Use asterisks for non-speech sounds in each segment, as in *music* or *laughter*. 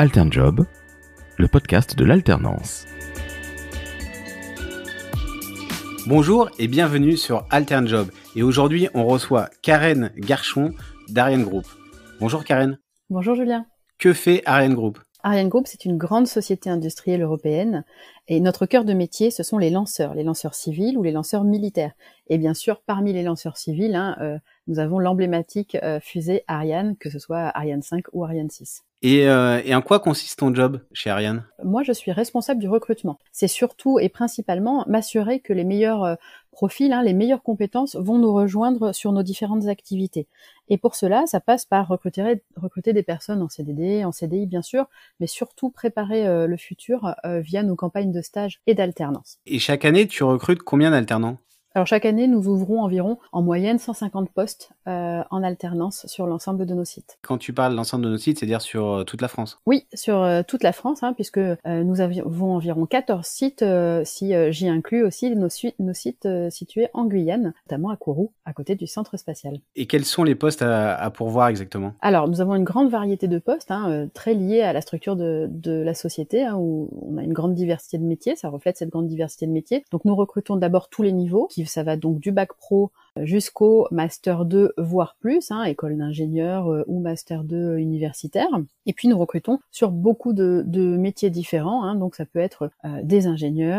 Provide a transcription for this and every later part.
Alternjob, le podcast de l'alternance. Bonjour et bienvenue sur Alternjob. Et aujourd'hui, on reçoit Karen Garchon d'Ariane Group. Bonjour Karen. Bonjour Julien. Que fait Ariane Group Ariane Group, c'est une grande société industrielle européenne et notre cœur de métier, ce sont les lanceurs, les lanceurs civils ou les lanceurs militaires. Et bien sûr, parmi les lanceurs civils, hein, euh, nous avons l'emblématique euh, fusée Ariane, que ce soit Ariane 5 ou Ariane 6. Et, euh, et en quoi consiste ton job chez Ariane Moi, je suis responsable du recrutement. C'est surtout et principalement m'assurer que les meilleurs profil, hein, les meilleures compétences vont nous rejoindre sur nos différentes activités. Et pour cela, ça passe par recruter, recruter des personnes en CDD, en CDI bien sûr, mais surtout préparer euh, le futur euh, via nos campagnes de stage et d'alternance. Et chaque année, tu recrutes combien d'alternants alors chaque année, nous ouvrons environ en moyenne 150 postes euh, en alternance sur l'ensemble de nos sites. Quand tu parles l'ensemble de nos sites, c'est-à-dire sur euh, toute la France Oui, sur euh, toute la France, hein, puisque nous avons environ 14 sites, si j'y inclus aussi nos, nos sites situés en Guyane, notamment à Kourou, à côté du centre spatial. Et quels sont les postes à, pourvoir exactement Alors nous avons une grande variété de postes, hein, très liés à la structure de, la société, hein, où on a une grande diversité de métiers, ça reflète cette grande diversité de métiers. Donc nous recrutons d'abord tous les niveaux. Qui ça va donc du bac pro jusqu'au master 2 voire plus, hein, école d'ingénieur euh, ou master 2 euh, universitaire. Et puis nous recrutons sur beaucoup de, métiers différents, hein. donc ça peut être euh, des ingénieurs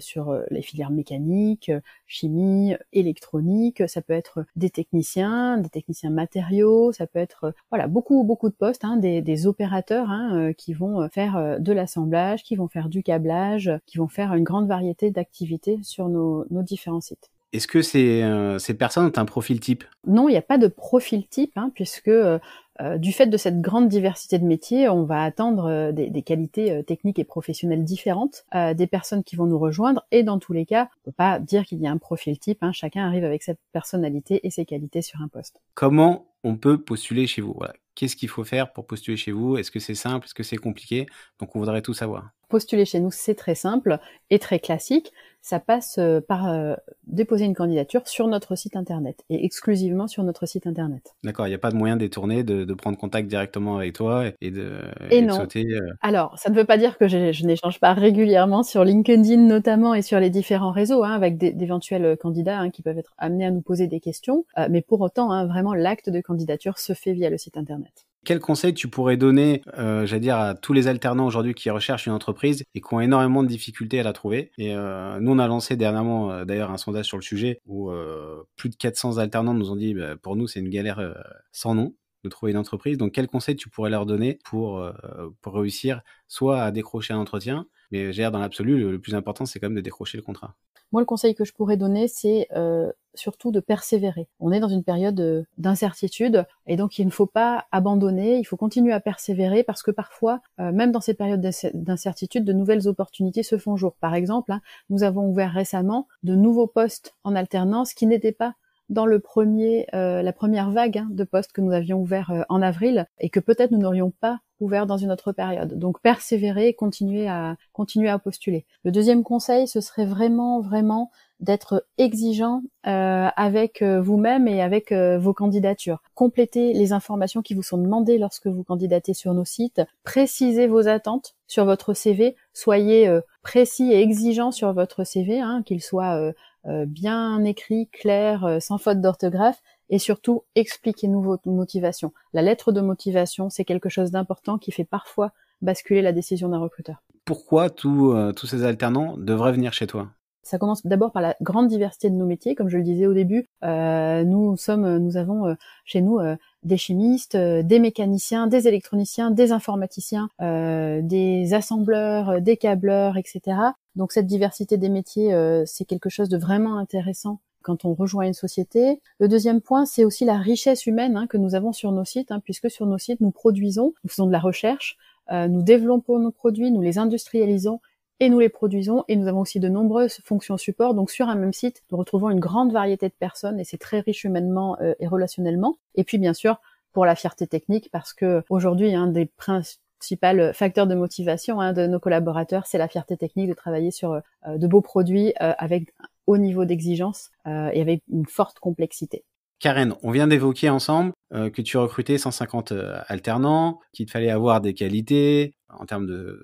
sur les filières mécaniques, chimie, électronique, ça peut être des techniciens, des techniciens matériaux, ça peut être voilà beaucoup beaucoup de postes, hein, des, opérateurs hein, qui vont faire de l'assemblage, qui vont faire du câblage, qui vont faire une grande variété d'activités sur nos différents sites. Est-ce que euh, ces, personnes ont un profil type Non, il n'y a pas de profil type, hein, puisque euh, euh, du fait de cette grande diversité de métiers, on va attendre des, qualités techniques et professionnelles différentes des personnes qui vont nous rejoindre. Et dans tous les cas, on ne peut pas dire qu'il y a un profil type. Hein. chacun arrive avec sa personnalité et ses qualités sur un poste. Comment on peut postuler chez vous. Qu'est-ce qu'il faut faire pour postuler chez vous Est-ce que c'est simple Est-ce que c'est compliqué Donc on voudrait tout savoir. Postuler chez nous, c'est très simple et très classique. Ça passe euh, par euh, déposer une candidature sur notre site internet et exclusivement sur notre site internet. D'accord, il n'y a pas de moyen détourné de, prendre contact directement avec toi et de, sauter. Euh, Alors, ça ne veut pas dire que je, n'échange pas régulièrement sur LinkedIn notamment et sur les différents réseaux hein, avec d'éventuels candidats hein, qui peuvent être amenés à nous poser des questions. mais pour autant, hein, vraiment, l'acte de candidature se fait via le site internet. Quel conseil tu pourrais donner, euh, dire, à tous les alternants aujourd'hui qui recherchent une entreprise et qui ont énormément de difficultés à la trouver Et euh, nous, on a lancé dernièrement, euh, d'ailleurs, un sondage sur le sujet où plus de 400 alternants nous ont dit, bah, pour nous, c'est une galère sans nom de trouver une entreprise. Donc, quel conseil tu pourrais leur donner pour réussir soit à décrocher un entretien, mais gère dans l'absolu, le, plus important, c'est quand même de décrocher le contrat. Moi, le conseil que je pourrais donner, c'est euh, surtout de persévérer. On est dans une période euh, d'incertitude et donc il ne faut pas abandonner, il faut continuer à persévérer parce que parfois, euh, même dans ces périodes d'incertitude, de nouvelles opportunités se font jour. Par exemple, hein, nous avons ouvert récemment de nouveaux postes en alternance qui n'étaient pas dans le premier, euh, la première vague hein, de postes que nous avions ouvert euh, en avril et que peut-être nous n'aurions pas ouvert dans une autre période. Donc persévérer et continuer à continuer à postuler. Le deuxième conseil, ce serait vraiment vraiment d'être exigeant euh, avec vous-même et avec vos candidatures. Complétez les informations qui vous sont demandées lorsque vous candidatez sur nos sites. Précisez vos attentes sur votre CV. Soyez précis et exigeant sur votre CV, hein, qu'il soit euh, bien écrit, clair, euh, sans faute d'orthographe, et surtout expliquez-nous votre motivation. La lettre de motivation, c'est quelque chose d'important qui fait parfois basculer la décision d'un recruteur. Pourquoi tous euh, ces alternants devraient venir chez toi ça commence d'abord par la grande diversité de nos métiers, comme je le disais au début. nous sommes, nous avons chez nous des chimistes, euh, des mécaniciens, des électroniciens, des informaticiens, euh, des assembleurs, euh, des câbleurs, etc. Donc cette diversité des métiers, c'est quelque chose de vraiment intéressant quand on rejoint une société. Le deuxième point, c'est aussi la richesse humaine hein, que nous avons sur nos sites, hein, puisque sur nos sites, nous produisons, nous faisons de la recherche, euh, nous développons nos produits, nous les industrialisons, et nous les produisons et nous avons aussi de nombreuses fonctions support. Donc sur un même site, nous retrouvons une grande variété de personnes et c'est très riche humainement euh, et relationnellement. Et puis bien sûr pour la fierté technique parce que aujourd'hui un des principaux facteurs de motivation hein, de nos collaborateurs, c'est la fierté technique de travailler sur euh, de beaux produits euh, avec un haut niveau d'exigence et avec une forte complexité. Karen, on vient d'évoquer ensemble que tu recrutais 150 alternants, qu'il fallait avoir des qualités en termes de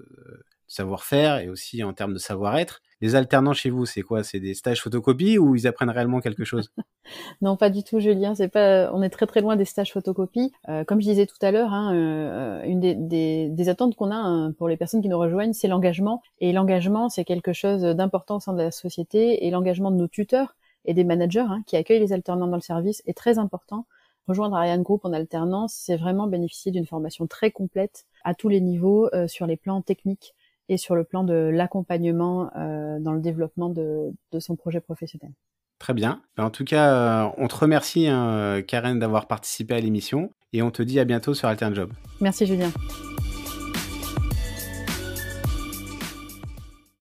savoir-faire et aussi en termes de savoir-être. Les alternants chez vous, c'est quoi C'est des stages photocopies ou ils apprennent réellement quelque chose *laughs* Non, pas du tout, Julien. C'est pas. Euh, on est très très loin des stages photocopies euh, comme je disais tout à l'heure, hein, euh, une des, des, attentes qu'on a hein, pour les personnes qui nous rejoignent, c'est l'engagement. Et l'engagement, c'est quelque chose d'important au sein de la société. Et l'engagement de nos tuteurs et des managers hein, qui accueillent les alternants dans le service est très important. Rejoindre Ariane Group en alternance, c'est vraiment bénéficier d'une formation très complète à tous les niveaux sur les plans techniques et sur le plan de l'accompagnement euh, dans le développement de, son projet professionnel. Très bien. Ben, en tout cas, euh, on te remercie, hein, Karen, d'avoir participé à l'émission et on te dit à bientôt sur AlternJob. Merci, Julien.